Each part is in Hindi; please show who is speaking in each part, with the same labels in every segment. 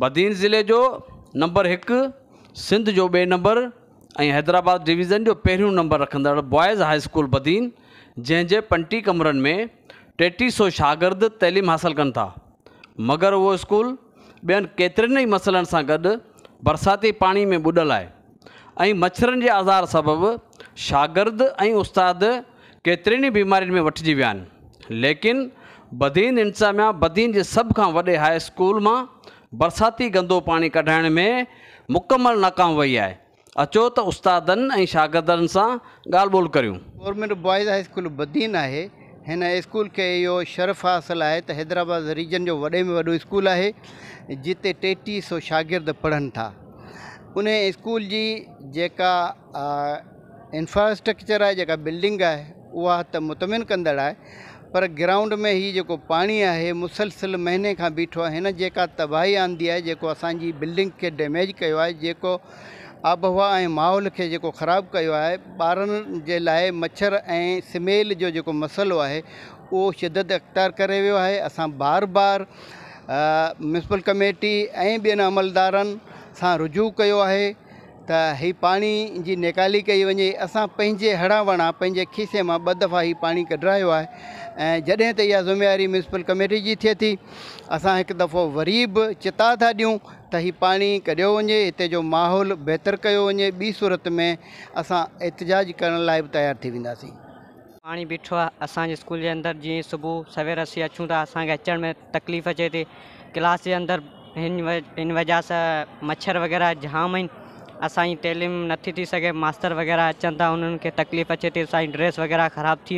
Speaker 1: बदीन ज़िले जो नंबर एक सिंध जो बे नंबर ऐं हैदराबाद डिवीज़न जो पे नंबर रखंदड़ बॉयज हाई स्कूल बदीन जैसे पंटी कमर में टेटी सौ शागिर्द तलीम हासिल कन था मगर वो स्कूल बेन केतर ही मसलन से गड बरसाती पानी में बुड़ल है मच्छर के जे आज़ार सबब शागिर्द उस्ताद केतर ही बीमार में वठिजी वन लेकिन बदीन इंतजामिया बदीन के सब का वे हाई स्कूल मां बरसाती गंदो पानी कढ़ाण में मुकमल नाकाम वही है अचो तो उस्तादनि ऐं शागिर्दनि सां ॻाल्हि ॿोल करियूं
Speaker 2: government boys high school Badin है हिन स्कूल खे इहो शर्फ़ हासिल है त हैदराबाद रीजन जो वॾे में वॾो स्कूल आहे जिते टेटीह सौ शागिर्द पढ़न था उन स्कूल जी जेका इंफ्रास्ट्रक्चर है जेका बिल्डिंग उहा त मुतमिन कंदड़ आहे पर ग्राउंड में ही जो पानी है मुसलसिल महीने का बीठो है हिन जेका तबाही आंदी है जो असांजी बिल्डिंग के डैमेज कयो आबहवा माहौल के जेको ख़राबु कयो मच्छर ए स्मेल जो जेको मसइलो आहे उहो शिदत अख़्तियार करे वियो आहे असां बार बार म्यूनसिपल कमेटी ऐं ॿियनि अमलदारनि रुजू किया है त हीअ पाणी जी नेकाली कई वञे असां पंहिंजे हड़ा वड़ा पंहिंजे खीसे मां ॿ दफ़ा हीअ पाणी कढायो आहे ऐं जॾहिं त इहा ज़िमेवारी मुंसिपल कमेटी जी थिए थी असां हिकु दफ़ो वरी बि चिता था ॾियूं त हीअ पाणी कढियो वञे हिते जो माहौल बहितरु कयो वञे ॿी सूरत में असां एतिजाज करण लाइ बि तयार थी वेंदासीं
Speaker 3: पाणी बीठो आहे असांजे स्कूल जे अंदरि जीअं सुबुह सवेर असीं अचूं था असांखे अचण में तकलीफ़ अचे थी क्लास जे अंदरि हिन वजह सां मच्छर वग़ैरह जाम आहिनि असाई तैलीम तइलीम नथी थी सके मास्तर वग़ैरह अचनि था उन्हनि तकलीफ़ अचे थी असांजी ड्रेस वग़ैरह खराब थी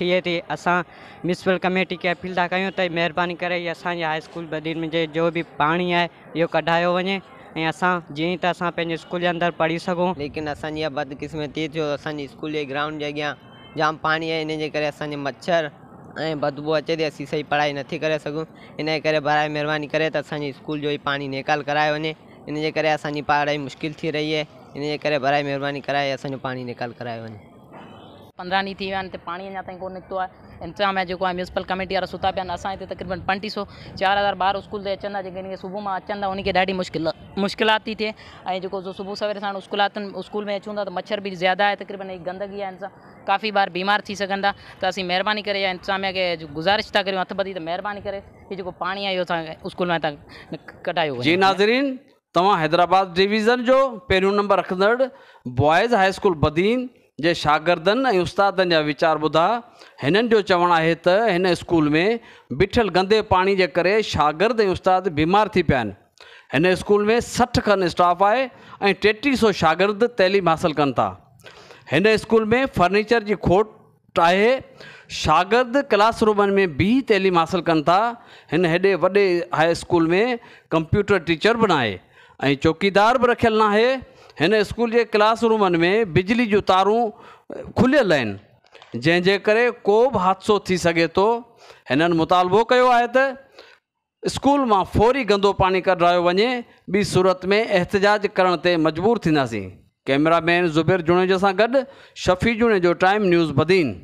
Speaker 3: थिए थी असां म्यूनिसिपल कमेटी खे अपील था क्यों त कर करे इहा बदीन में जो भी पानी है यो कढ़ाया वे ऐं जी जीअं त स्कूल के अंदर पढ़ी सघूं लेकिन असांजी
Speaker 4: बदकिस्मती थियो असांजी स्कूल जे ग्राउंड के अॻियां जाम पानी है इनके कर मच्छर ऐं बदबू अचे थी असीं सही पढ़ाई नथी करे सघूं इन जे करे बराए महिरबानी करे स्कूल जो ई पाणी नेकाल करायो वे इन जे करे पढ़ाई मुश्किल थी रही है इन जे करे भराए कराए असांजो पानी निकाल कराए वञे
Speaker 5: पंद्रहं ॾींहं थी विया आहिनि त पाणी अञा ताईं इंतज़ाम आहे जेको आहे म्यूनिसिपल कमेटी वारा सुता पिया आहिनि असां तक़रीबन पंटीह सौ चार हज़ार बार स्कूल से अचनि था सुबह हिन खे सुबुह मां था हुनखे ॾाढी मुश्किल मुश्किलात थी थिए जो सुबुह सवेल साण स्कूलातनि स्कूल में अचूं तो मच्छर भी ज़्यादा है तक़रीबन ही गंदगी है हिन काफ़ी बार बीमार थी सघनि था त तो असीं महिरबानी करे या इंतज़ामिया खे गुज़ारिश था करियूं हथ ॿधी तो महिरबानी करे हीउ जेको पाणी आहे इहो स्कूल में हितां जी
Speaker 1: नाज़रीन तव्हां हैदराबाद डिवीज़न जो पे नंबर रखंदड़ बॉयज हाई स्कूल बदीन जे शागिर्दनि ऐं जीचार जा इन चवण है जो चवणु स्कूल में बीठल गंदे पानी के करे शागिर्द उस्ताद बीमार थी पिया आहिनि स्कूल में सठ खन स्टाफ आहे टेटी सौ शागिर्द तइलीम हासिल कनि था हिन स्कूल में फर्नीचर की खोट है शागिर्द क्लासरूम में भी तइलीम हासिल कनि था हिन हेॾे हाई स्कूल में कंप्यूटर टीचर भी ना आहे ऐं चौकीदार बि रखियलु नाहे हिन स्कूल जे क्लासरूमनि में बिजली जूं तारूं खुलियल आहिनि जंहिंजे करे को बि हादसो थी सघे थो हिननि मुतालबो कयो आहे त स्कूल मां फौरी गंदो पाणी कढायो वञे ॿी सूरत में एतिजाज करण ते मजबूर थींदासीं कैमरामैन ज़ुबेर जुणेज सां गॾु शफ़ी जुणे जो टाइम न्यूज़ बदीन